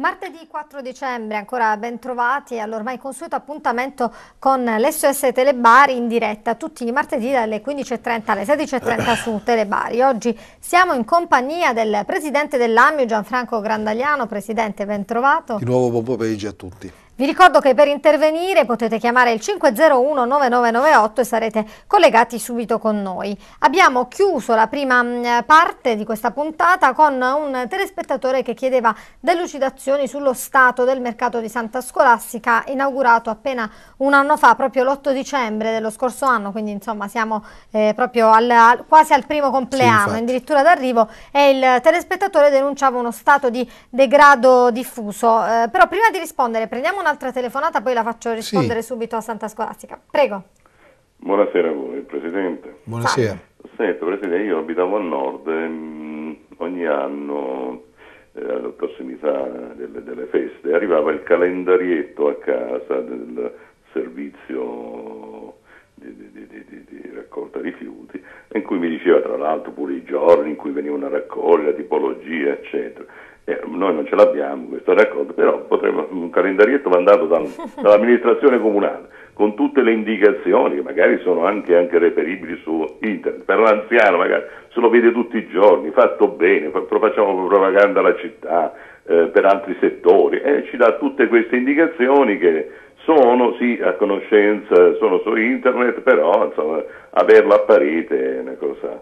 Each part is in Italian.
Martedì 4 dicembre, ancora ben trovati all'ormai consueto appuntamento con l'SOS Telebari in diretta tutti i martedì dalle 15.30 alle 16.30 su Telebari. Oggi siamo in compagnia del presidente dell'AMIO Gianfranco Grandagliano. Presidente, ben trovato. Di nuovo buon pomeriggio a tutti. Vi ricordo che per intervenire potete chiamare il 501 9998 e sarete collegati subito con noi. Abbiamo chiuso la prima mm, parte di questa puntata con un telespettatore che chiedeva delucidazioni sullo stato del mercato di Santa Scolastica inaugurato appena un anno fa, proprio l'8 dicembre dello scorso anno, quindi insomma siamo eh, proprio al, al, quasi al primo compleanno, sì, addirittura d'arrivo e il telespettatore denunciava uno stato di degrado diffuso. Eh, però prima di rispondere prendiamo una un'altra telefonata, poi la faccio rispondere sì. subito a Santa Scolastica. Prego. Buonasera a voi, Presidente. Buonasera. Sento, Presidente, io abitavo a nord, ehm, ogni anno eh, alla prossimità delle, delle, feste arrivava il calendarietto a casa del servizio di, di, di, di raccolta rifiuti in cui mi diceva tra l'altro pure i giorni in cui venivano a raccogliere, la tipologia eccetera eh, noi non ce l'abbiamo questo racconto, però potremmo un calendarietto mandato dal, dall'amministrazione comunale con tutte le indicazioni che magari sono anche, anche reperibili su internet, per l'anziano magari se lo vede tutti i giorni, fatto bene, facciamo propaganda alla città, eh, per altri settori e eh, ci dà tutte queste indicazioni che sono sì a conoscenza, sono su internet, però insomma averla parete è una cosa.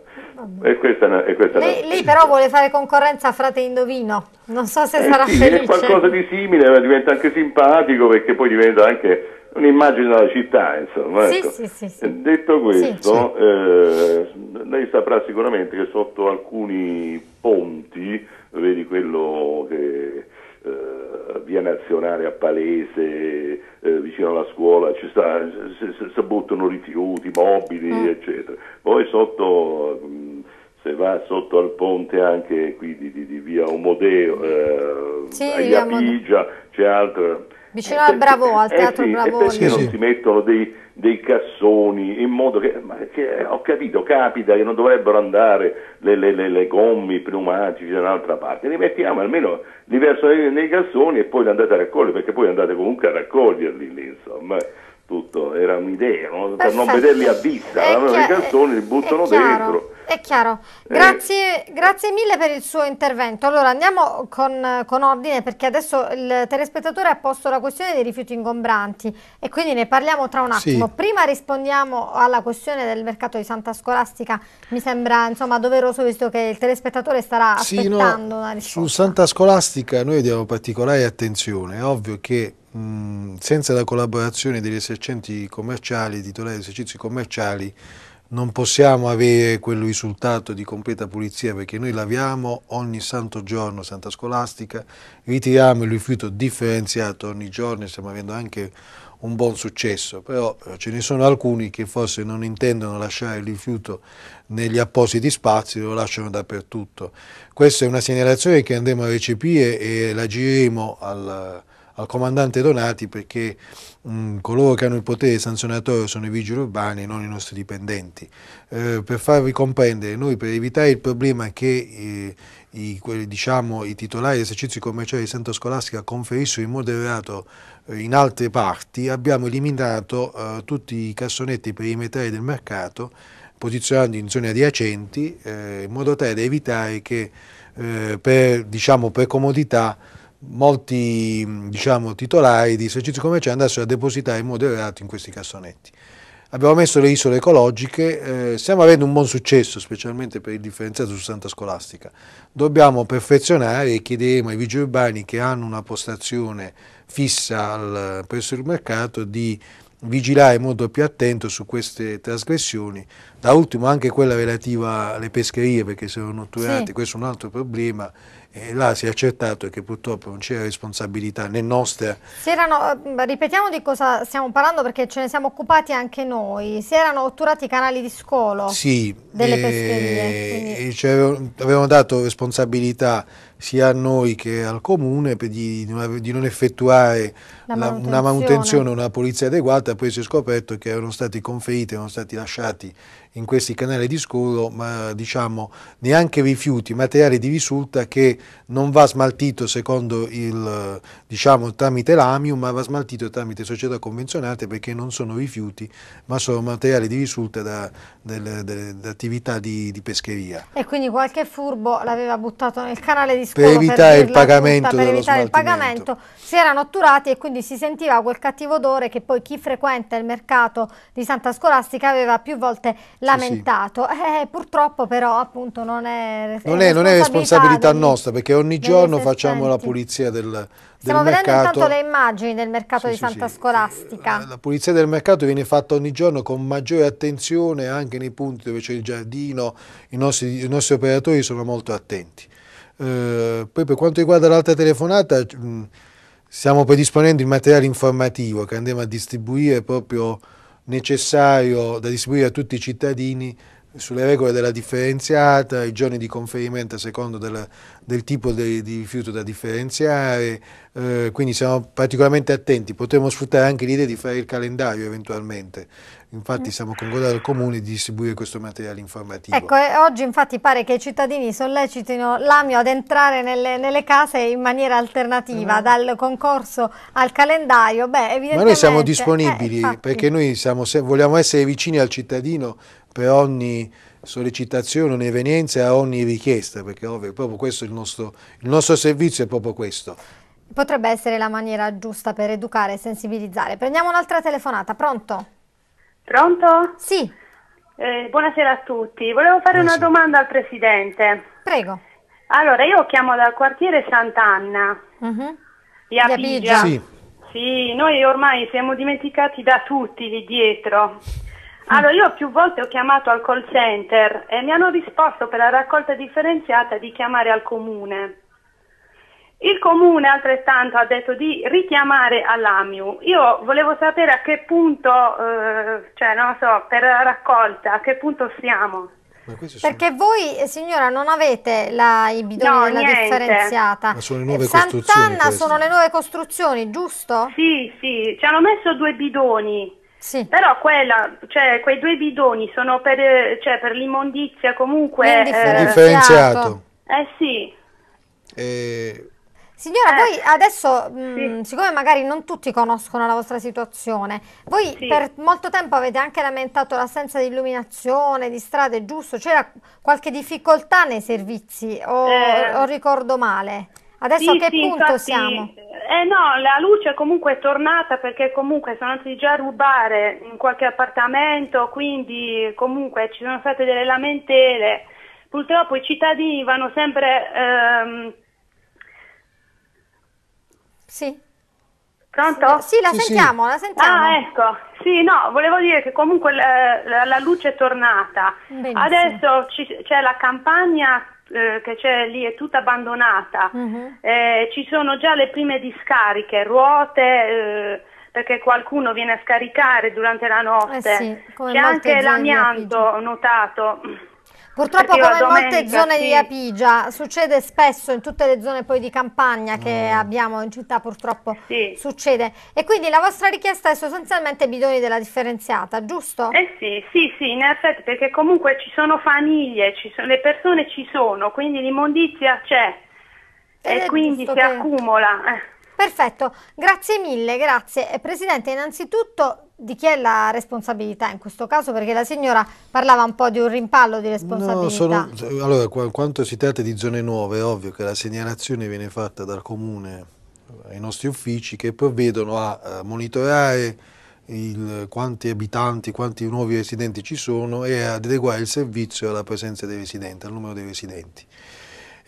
E questa è una, e questa lei, una... lei, però vuole fare concorrenza a Frate Indovino, non so se eh sarà sì, felice. È qualcosa di simile, ma diventa anche simpatico perché poi diventa anche un'immagine della città, insomma. Sì, ecco. sì, sì, sì, eh, Detto questo, sì, eh, lei saprà sicuramente che sotto alcuni ponti, vedi quello che eh, via Nazionale a Palese, eh, vicino alla scuola, ci sta, si, buttano rifiuti, mobili, mm. eccetera. Poi sotto, mh, mm, se va sotto al ponte anche qui di, di, di via Omodeo, eh, sì, a Iapigia, c'è altro. Vicino eh, al Bravo, eh, al eh, teatro sì, Bravo. Perché sì, non sì. si mettono dei, dei, cassoni in modo che, che, ho capito, capita che non dovrebbero andare le, le, le, le gomme, i pneumatici da un'altra parte, li mettiamo almeno li verso nei, nei cassoni e poi li andate a raccogliere, perché poi andate comunque a raccoglierli lì, insomma tutto era un'idea, no? per non vederli a vista, i cassoni li buttano dentro è chiaro. Grazie, eh. grazie, mille per il suo intervento. Allora andiamo con, con, ordine perché adesso il telespettatore ha posto la questione dei rifiuti ingombranti e quindi ne parliamo tra un attimo. Sì. Prima rispondiamo alla questione del mercato di Santa Scolastica. Mi sembra insomma doveroso visto che il telespettatore starà sì, aspettando no, una risposta. Su Santa Scolastica noi diamo particolare attenzione. È ovvio che mh, senza la collaborazione degli esercenti commerciali, titolari di esercizi commerciali, non possiamo avere quel risultato di completa pulizia perché noi laviamo ogni santo giorno Santa Scolastica, ritiriamo il rifiuto differenziato ogni giorno e stiamo avendo anche un buon successo, però eh, ce ne sono alcuni che forse non intendono lasciare il rifiuto negli appositi spazi, lo lasciano dappertutto. Questa è una segnalazione che andremo a recepire e la gireremo al al comandante Donati perché mh, mm, coloro che hanno il potere sanzionatorio sono i vigili urbani e non i nostri dipendenti. Eh, per farvi comprendere, noi per evitare il problema che eh, i, quelli, diciamo, i, titolari di esercizi commerciali di Santa Scolastica conferissero in modo errato eh, in altre parti, abbiamo eliminato eh, tutti i cassonetti perimetrali del mercato posizionando in zone adiacenti eh, in modo tale da evitare che eh, per, diciamo, per comodità molti diciamo, titolari di esercizi commerciali andassero a depositare in modo errato in questi cassonetti. Abbiamo messo le isole ecologiche, eh, stiamo avendo un buon successo, specialmente per il differenziato su Santa scolastica. Dobbiamo perfezionare e chiederemo ai vigili urbani che hanno una postazione fissa al, presso il mercato di vigilare in modo più attento su queste trasgressioni, da ultimo anche quella relativa alle pescherie, perché sono notturate, sì. questo è un altro problema e là si è accertato che purtroppo non c'era responsabilità né nostra. Erano, eh, ripetiamo di cosa stiamo parlando perché ce ne siamo occupati anche noi, si erano otturati i canali di scolo sì, delle eh, pescherie. Avevano dato responsabilità sia a noi che al comune di, di non effettuare la manutenzione. una manutenzione, una pulizia adeguata, poi si è scoperto che erano stati conferiti, erano stati lasciati in questi canali di scolo, ma, diciamo, neanche rifiuti, materiale di risulta che non va smaltito secondo il, diciamo, tramite l'AMIUM, ma va smaltito tramite società convenzionate perché non sono rifiuti, ma sono materiali di risulta da, delle, delle, delle attività di, di, pescheria. E quindi qualche furbo l'aveva buttato nel canale di scolo per evitare, per il, pagamento tutta, per evitare il pagamento, si erano otturati e quindi si sentiva quel cattivo odore che poi chi frequenta il mercato di Santa Scolastica aveva più volte la lamentato. Sì, sì. Eh, purtroppo però appunto non è, non è, è, responsabilità, non è responsabilità degli, nostra perché ogni giorno facciamo la pulizia del, del Stiamo mercato. Stiamo vedendo intanto le immagini del mercato sì, di Santa Scolastica. La, pulizia del mercato viene fatta ogni giorno con maggiore attenzione anche nei punti dove c'è il giardino, i nostri, i nostri, operatori sono molto attenti. Eh, poi per quanto riguarda l'altra telefonata... Mh, stiamo predisponendo il materiale informativo che andiamo a distribuire proprio necessario da distribuire a tutti i cittadini sulle regole della differenziata, i giorni di conferimento a secondo della del tipo di, di rifiuto da differenziare, eh, quindi siamo particolarmente attenti, potremmo sfruttare anche l'idea di fare il calendario eventualmente, infatti mm. siamo con concordando del Comune di distribuire questo materiale informativo. Ecco, oggi infatti pare che i cittadini sollecitino l'AMIO ad entrare nelle, nelle case in maniera alternativa, no. Mm. dal concorso al calendario, beh evidentemente... Ma noi siamo eh, disponibili eh, perché noi siamo, vogliamo essere vicini al cittadino per ogni sollecitazione, un'evenienza a ogni richiesta, perché ovvio, proprio questo il nostro, il nostro servizio è proprio questo. Potrebbe essere la maniera giusta per educare e sensibilizzare. Prendiamo un'altra telefonata, pronto? Pronto? Sì. Eh, buonasera a tutti, volevo fare buonasera. una domanda al Presidente. Prego. Allora, io chiamo dal quartiere Sant'Anna, uh -huh. di Abigia. Sì. sì, noi ormai siamo dimenticati da tutti lì dietro. Allora, io più volte ho chiamato al call center e mi hanno risposto per la raccolta differenziata di chiamare al comune. Il comune altrettanto ha detto di richiamare all'AMIU. Io volevo sapere a che punto, eh, cioè non so, per la raccolta, a che punto siamo. Perché sono... voi, signora, non avete la, i bidoni no, della niente. differenziata. Ma sono le nuove Sant'Anna costruzioni. Sant'Anna sono le nuove costruzioni, giusto? Sì, sì, ci hanno messo due bidoni sì. Però quella, cioè, quei due bidoni sono per, cioè, per l'immondizia comunque... Indifferenziato. Eh, Indifferenziato. eh sì. E... Signora, eh, voi adesso, mh, mm, siccome magari non tutti conoscono la vostra situazione, voi sì. per molto tempo avete anche lamentato l'assenza di illuminazione, di strade, giusto? C'era qualche difficoltà nei servizi o, eh, o ricordo male? Adesso sì, a che punto infatti, siamo? Eh no, la luce comunque è tornata perché comunque sono andati già a rubare in qualche appartamento, quindi comunque ci sono state delle lamentele. Purtroppo i cittadini vanno sempre... Ehm... Sì. Pronto? Sì, la sì, sentiamo, sì. la sentiamo. Ah, ecco. Sì, no, volevo dire che comunque la, la, la luce è tornata. Benissimo. Adesso c'è la campagna eh, che c'è lì è tutta abbandonata, uh-huh. eh, ci sono già le prime discariche, ruote, eh, perché qualcuno viene a scaricare durante la eh notte. Sì, C'è anche l'amianto, ho notato. Purtroppo come in molte zone sì. di Apigia succede spesso in tutte le zone poi di campagna che mm. abbiamo in città purtroppo sì. succede e quindi la vostra richiesta è sostanzialmente bidoni della differenziata, giusto? Eh sì, sì, sì, in effetti perché comunque ci sono famiglie, ci sono, le persone ci sono, quindi l'immondizia c'è e eh, quindi si che... accumula. Eh. Perfetto, grazie mille, grazie. Presidente, innanzitutto di chi è la responsabilità in questo caso? Perché la signora parlava un po' di un rimpallo di responsabilità. No, sono, allora, quanto si tratta di zone nuove, è ovvio che la segnalazione viene fatta dal comune eh, ai nostri uffici che provvedono a ah, eh, monitorare il, quanti abitanti, quanti nuovi residenti ci sono e ad adeguare il servizio alla presenza dei residenti, al numero dei residenti.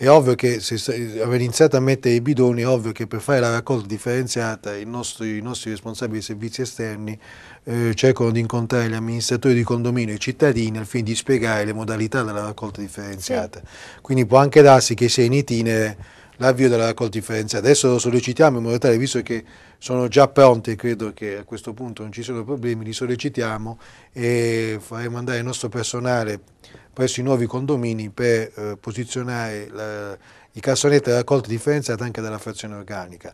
È ovvio che se aver iniziato a mettere i bidoni, è ovvio che per fare la raccolta differenziata nostro, i nostri responsabili dei servizi esterni eh, cercano di incontrare gli amministratori di condominio e i cittadini al fine di spiegare le modalità della raccolta differenziata. Sì. Quindi può anche darsi che sia in itinere l'avvio della raccolta differenziata. Adesso lo sollecitiamo in modo tale, visto che sono già pronti, credo che a questo punto non ci siano problemi, li sollecitiamo e faremo andare il nostro personale presso i nuovi condomini per eh, posizionare la, i cassonetti della raccolta differenziata anche dalla frazione organica.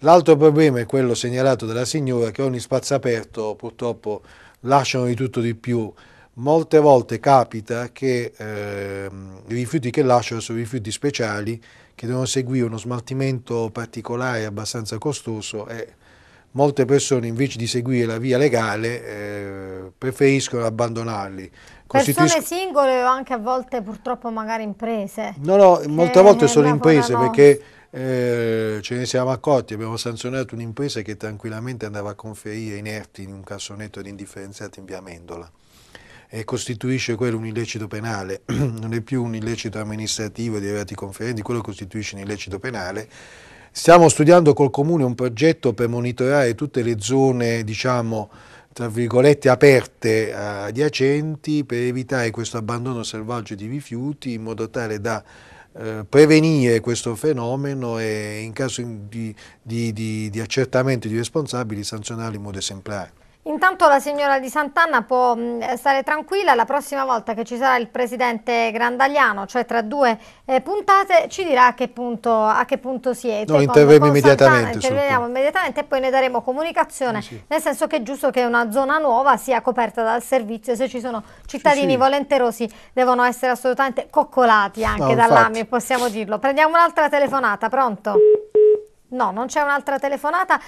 L'altro problema è quello segnalato dalla signora che ogni spazio aperto purtroppo lasciano di tutto di più molte volte capita che eh, i rifiuti che lasciano sono rifiuti speciali che devono seguire uno smaltimento particolare abbastanza costoso e molte persone invece di seguire la via legale eh, preferiscono abbandonarli. Persone singole o anche a volte purtroppo magari imprese. No, no, molte volte sono imprese perché eh, ce ne siamo accorti, abbiamo sanzionato un'impresa che tranquillamente andava a conferire inerti in un cassonetto di indifferenziati in via Mendola e costituisce quello un illecito penale, non è più un illecito amministrativo di reati conferenti, quello costituisce un illecito penale. Stiamo studiando col Comune un progetto per monitorare tutte le zone, diciamo, tra virgolette, aperte eh, adiacenti per evitare questo abbandono selvaggio di rifiuti in modo tale da eh, prevenire questo fenomeno e in caso di, di, di, di accertamento di responsabili sanzionarli in modo esemplare. Intanto la signora di Sant'Anna può mm, stare tranquilla, la prossima volta che ci sarà il presidente Grandagliano, cioè tra due eh, puntate, ci dirà a che punto, a che punto siete. No, interverremo immediatamente. Interveniamo immediatamente e poi ne daremo comunicazione, sì, sì. nel senso che è giusto che una zona nuova sia coperta dal servizio, se ci sono cittadini sì, volenterosi devono essere assolutamente coccolati anche no, dall'AMI, possiamo dirlo. Prendiamo un'altra telefonata, pronto? No, non c'è un'altra telefonata.